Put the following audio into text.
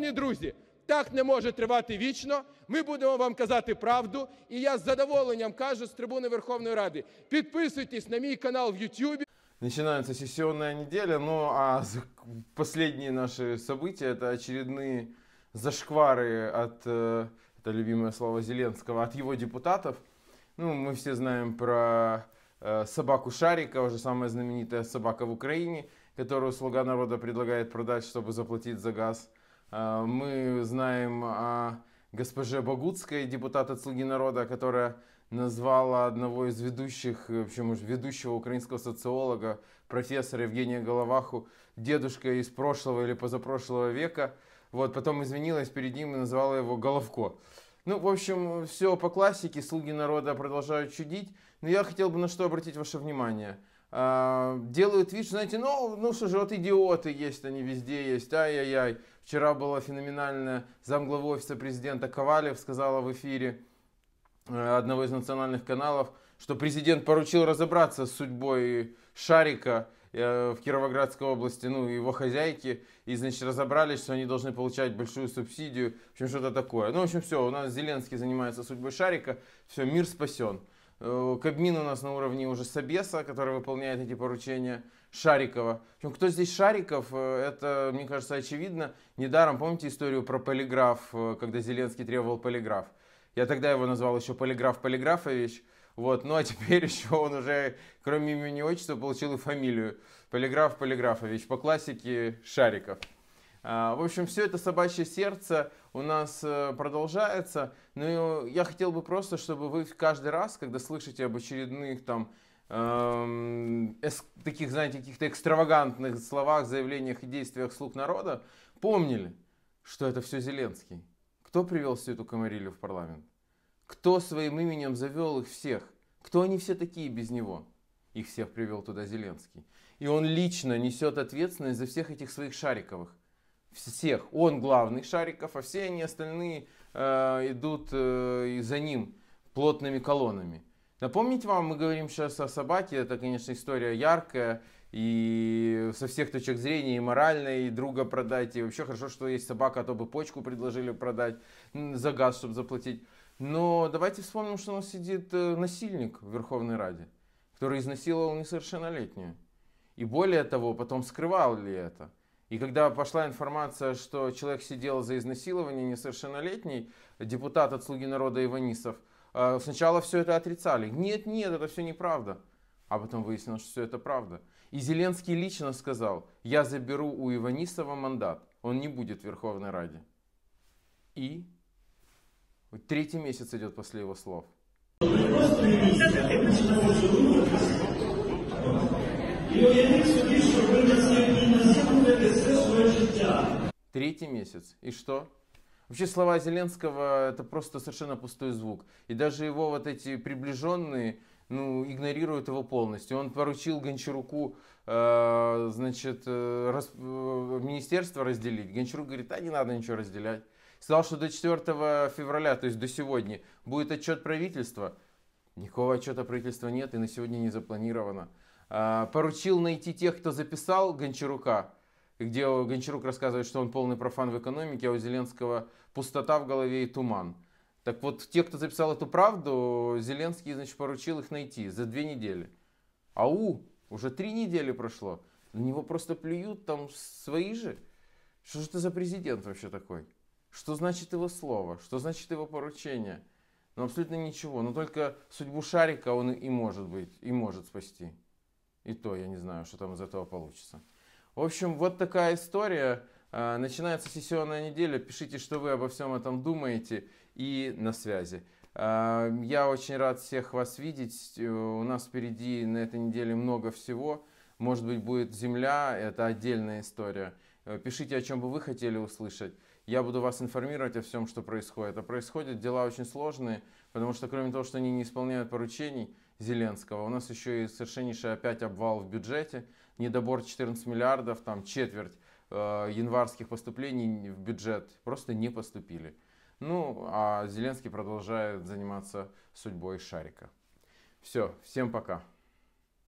Шановні друзі, так не може тривати вічно. Ми будемо вам казати правду. І я з задоволенням кажу з трибуни Верховної Ради. Підписуйтесь на мій канал в Ютубі. Начинается сессионная неделя, ну а последние наши события это очередные зашквары от, э, это любимое слово Зеленского, от его депутатов. Ну, мы все знаем про э, собаку Шарика, уже самая знаменитая собака в Украине, которую «Слуга народа» предлагает продать, чтобы заплатить за газ. Э, мы знаем о госпоже Багутской, депутата от «Слуги народа», которая назвала одного из ведущих, э, в общем, ведущего украинского социолога, профессора Евгения Головаху, дедушкой из прошлого или позапрошлого века. Вот, потом извинилась перед ним и назвала его Головко. Ну, в общем, все по классике, «Слуги народа» продолжают чудить. Но я хотел бы на что обратить ваше внимание – а, делают вид, что, знаете, ну, ну что же, вот идиоты есть, они везде есть, ай-яй-яй. Вчера была феноменальная замглавы офиса президента Ковалев сказала в эфире э, одного из национальных каналов, что президент поручил разобраться с судьбой Шарика э, в Кировоградской области, ну, его хозяйки, и, значит, разобрались, что они должны получать большую субсидию, в общем, что-то такое. Ну, в общем, все, у нас Зеленский занимается судьбой Шарика, все, мир спасен. Э, кабмин у нас на уровне уже Собеса, который выполняет эти поручения, Шарикова. Причем, кто здесь Шариков, э, это, мне кажется, очевидно. Недаром, помните историю про полиграф, э, когда Зеленский требовал полиграф? Я тогда его назвал еще полиграф Полиграфович. Вот, ну а теперь еще он уже, кроме имени и отчества, получил и фамилию. Полиграф Полиграфович, по классике Шариков. А, в общем, все это собачье сердце у нас э, продолжается. Но ну, я хотел бы просто, чтобы вы каждый раз, когда слышите об очередных там эм, эс, таких, знаете, каких-то экстравагантных словах, заявлениях и действиях слуг народа, помнили, что это все Зеленский. Кто привел всю эту комарилью в парламент? Кто своим именем завел их всех? Кто они все такие без него? Их всех привел туда Зеленский. И он лично несет ответственность за всех этих своих шариковых всех. Он главный Шариков, а все они остальные э, идут э, за ним плотными колоннами. Напомнить вам, мы говорим сейчас о собаке, это, конечно, история яркая и со всех точек зрения, и морально, и друга продать, и вообще хорошо, что есть собака, а то бы почку предложили продать за газ, чтобы заплатить. Но давайте вспомним, что у нас сидит э, насильник в Верховной Раде, который изнасиловал несовершеннолетнюю. И более того, потом скрывал ли это. И когда пошла информация, что человек сидел за изнасилование несовершеннолетний, депутат от «Слуги народа» Иванисов, э, сначала все это отрицали. Нет, нет, это все неправда. А потом выяснилось, что все это правда. И Зеленский лично сказал, я заберу у Иванисова мандат, он не будет в Верховной Раде. И третий месяц идет после его слов. Третий месяц. И что? Вообще слова Зеленского это просто совершенно пустой звук. И даже его вот эти приближенные ну, игнорируют его полностью. Он поручил Гончаруку э, значит, э, рас, э, министерство разделить. Гончарук говорит, а не надо ничего разделять. Сказал, что до 4 февраля, то есть до сегодня, будет отчет правительства. Никакого отчета правительства нет и на сегодня не запланировано. А, поручил найти тех, кто записал Гончарука, где Гончарук рассказывает, что он полный профан в экономике, а у Зеленского пустота в голове и туман. Так вот, те, кто записал эту правду, Зеленский, значит, поручил их найти за две недели. Ау, уже три недели прошло. На него просто плюют там свои же. Что же это за президент вообще такой? Что значит его слово? Что значит его поручение? Ну, абсолютно ничего. Но ну, только судьбу шарика он и может быть, и может спасти. И то я не знаю, что там из этого получится. В общем, вот такая история. А, начинается сессионная неделя. Пишите, что вы обо всем этом думаете. И на связи. А, я очень рад всех вас видеть. Э, у нас впереди на этой неделе много всего. Может быть, будет земля. Это отдельная история. Э, пишите, о чем бы вы хотели услышать. Я буду вас информировать о всем, что происходит. А происходят дела очень сложные. Потому что кроме того, что они не исполняют поручений Зеленского, у нас еще и совершеннейший опять обвал в бюджете, недобор 14 миллиардов, там четверть э, январских поступлений в бюджет просто не поступили. Ну, а Зеленский продолжает заниматься судьбой шарика. Все, всем пока.